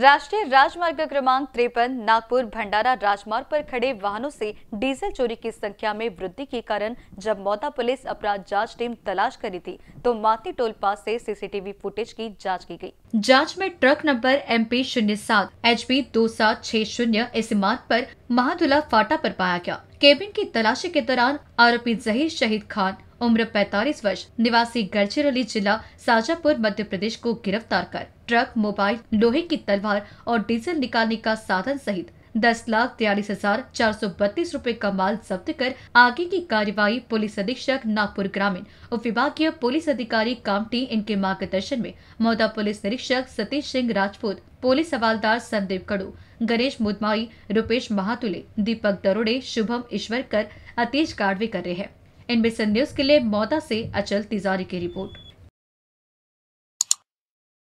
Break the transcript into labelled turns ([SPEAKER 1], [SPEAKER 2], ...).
[SPEAKER 1] राष्ट्रीय राजमार्ग क्रमांक तिरपन नागपुर भंडारा राजमार्ग पर खड़े वाहनों से डीजल चोरी की संख्या में वृद्धि के कारण जब मौता पुलिस अपराध जांच टीम तलाश करी थी तो माती टोल पास से सीसीटीवी फुटेज की जांच की गई जांच में ट्रक नंबर एम पी शून्य सात एच पी दो सात छह शून्य इस मार्ग आरोप महादुला फाटा आरोप पाया गया केबिन की तलाशी के दौरान आरोपी जहीर शहीद खान उम्र 45 वर्ष निवासी गढ़चिरौली जिला साजापुर मध्य प्रदेश को गिरफ्तार कर ट्रक मोबाइल लोहे की तलवार और डीजल निकालने का साधन सहित दस लाख तिरालीस हजार चार सौ बत्तीस रूपए का माल जब्त कर आगे की कार्यवाही पुलिस अधीक्षक नागपुर ग्रामीण और विभागीय पुलिस अधिकारी कामटी इनके मार्गदर्शन में मौदा पुलिस निरीक्षक सतीश सिंह राजपूत पुलिस हवालदार संदीप कड़ू गणेश मुदमाई रुपेश महातुले दीपक दरोड़े शुभम ईश्वरकर अतीश गाड़वे कर रहे हैं इनमें संदेश के लिए मौदा से अचल तिजारी की रिपोर्ट